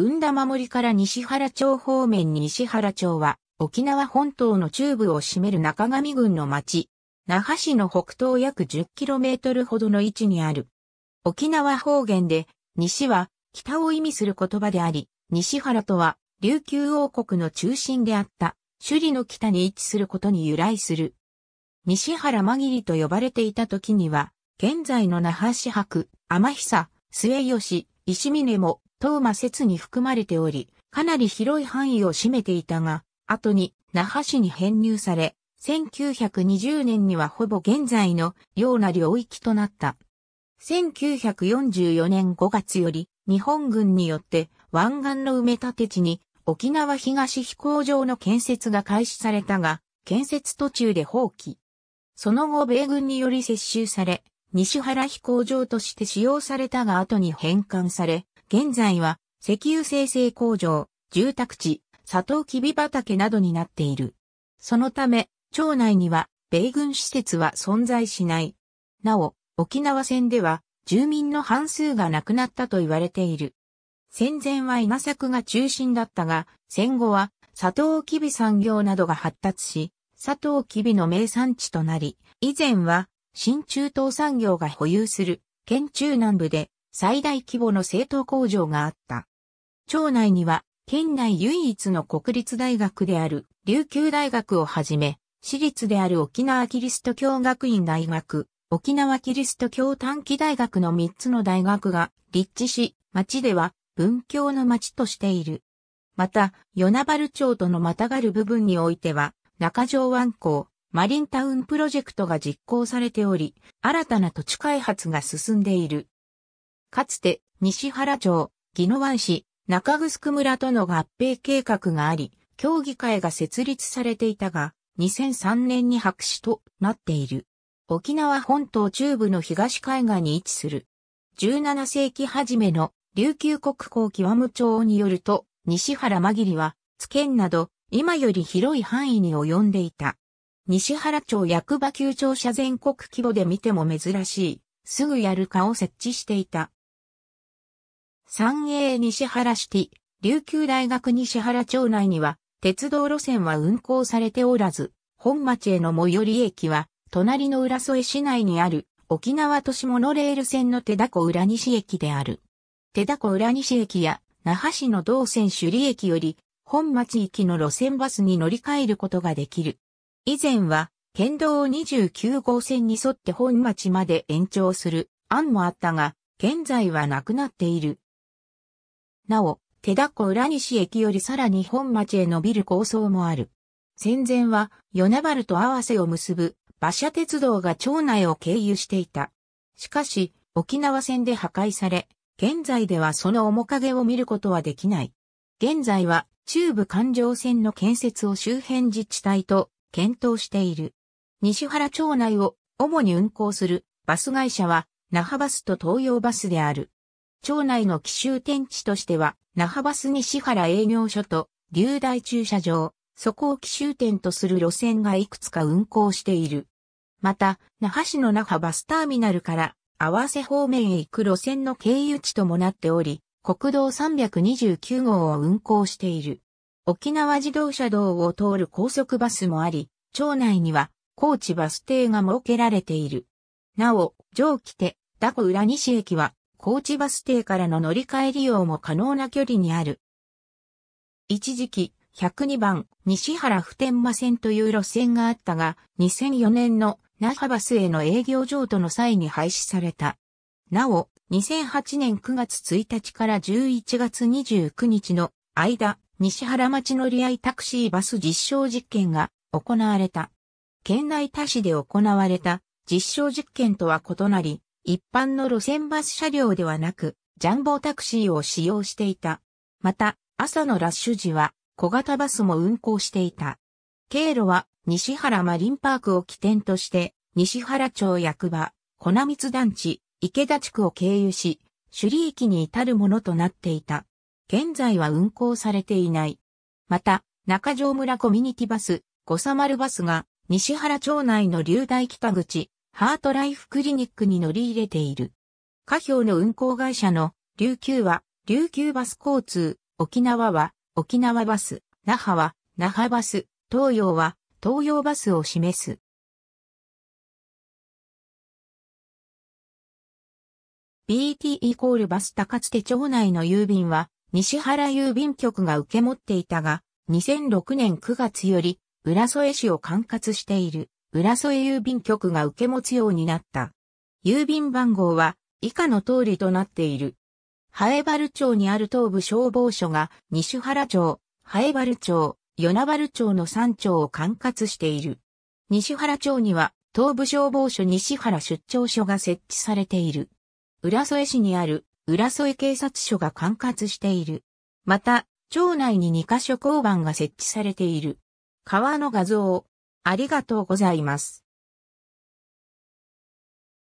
運田守から西原町方面に西原町は、沖縄本島の中部を占める中上郡の町、那覇市の北東約 10km ほどの位置にある。沖縄方言で、西は北を意味する言葉であり、西原とは琉球王国の中心であった首里の北に位置することに由来する。西原紛りと呼ばれていた時には、現在の那覇市博、天久、末吉、石峰も東馬説に含まれており、かなり広い範囲を占めていたが、後に那覇市に編入され、1920年にはほぼ現在のような領域となった。1944年5月より日本軍によって湾岸の埋め立て地に沖縄東飛行場の建設が開始されたが、建設途中で放棄。その後米軍により接収され、西原飛行場として使用されたが後に返還され、現在は石油生成工場、住宅地、サトウキビ畑などになっている。そのため、町内には米軍施設は存在しない。なお、沖縄戦では住民の半数が亡くなったと言われている。戦前は稲作が中心だったが、戦後はサトウキビ産業などが発達し、サトウキビの名産地となり、以前は新中東産業が保有する県中南部で最大規模の製糖工場があった。町内には、県内唯一の国立大学である琉球大学をはじめ、私立である沖縄キリスト教学院大学、沖縄キリスト教短期大学の3つの大学が立地し、町では文教の町としている。また、与那原町とのまたがる部分においては、中条湾港、マリンタウンプロジェクトが実行されており、新たな土地開発が進んでいる。かつて西原町、宜野湾市、中城村との合併計画があり、協議会が設立されていたが、2003年に白紙となっている。沖縄本島中部の東海岸に位置する。17世紀初めの琉球国交極務町によると、西原紛りは、津県など、今より広い範囲に及んでいた。西原町役場旧庁舎全国規模で見ても珍しい、すぐやるかを設置していた。三栄西原シティ、琉球大学西原町内には、鉄道路線は運行されておらず、本町への最寄り駅は、隣の浦添市内にある、沖縄都市モノレール線の手だこ浦西駅である。手だこ浦西駅や、那覇市の道線首里駅より、本町行きの路線バスに乗り換えることができる。以前は、県道29号線に沿って本町まで延長する案もあったが、現在はなくなっている。なお、手っこ浦西駅よりさらに本町へ伸びる構想もある。戦前は、与那原と合わせを結ぶ、馬車鉄道が町内を経由していた。しかし、沖縄戦で破壊され、現在ではその面影を見ることはできない。現在は、中部環状線の建設を周辺自治体と検討している。西原町内を主に運行するバス会社は、那覇バスと東洋バスである。町内の奇襲天地としては、那覇バス西原営業所と、流大駐車場、そこを奇襲点とする路線がいくつか運行している。また、那覇市の那覇バスターミナルから、合わせ方面へ行く路線の経由地ともなっており、国道329号を運行している。沖縄自動車道を通る高速バスもあり、町内には高知バス停が設けられている。なお、上記手、ダコ浦西駅は高知バス停からの乗り換え利用も可能な距離にある。一時期、102番、西原普天間線という路線があったが、2004年の那覇バスへの営業譲渡の際に廃止された。なお、2008年9月1日から11月29日の間、西原町乗り合いタクシーバス実証実験が行われた。県内他市で行われた実証実験とは異なり、一般の路線バス車両ではなく、ジャンボタクシーを使用していた。また、朝のラッシュ時は小型バスも運行していた。経路は西原マリンパークを起点として、西原町役場、粉蜜団地、池田地区を経由し、首里駅に至るものとなっていた。現在は運行されていない。また、中条村コミュニティバス、五三丸バスが、西原町内の流大北口、ハートライフクリニックに乗り入れている。下表の運行会社の琉球は琉球バス交通、沖縄は沖縄バス、那覇は那覇バス、東洋は東洋バスを示す。BT イコールバス高津手町内の郵便は西原郵便局が受け持っていたが、2006年9月より浦添市を管轄している。浦添郵便局が受け持つようになった。郵便番号は以下の通りとなっている。ハエバル町にある東部消防署が西原町、ハエバル町、与那原町の3町を管轄している。西原町には東部消防署西原出張所が設置されている。浦添市にある浦添警察署が管轄している。また、町内に2カ所交番が設置されている。川の画像、をありがとうございます。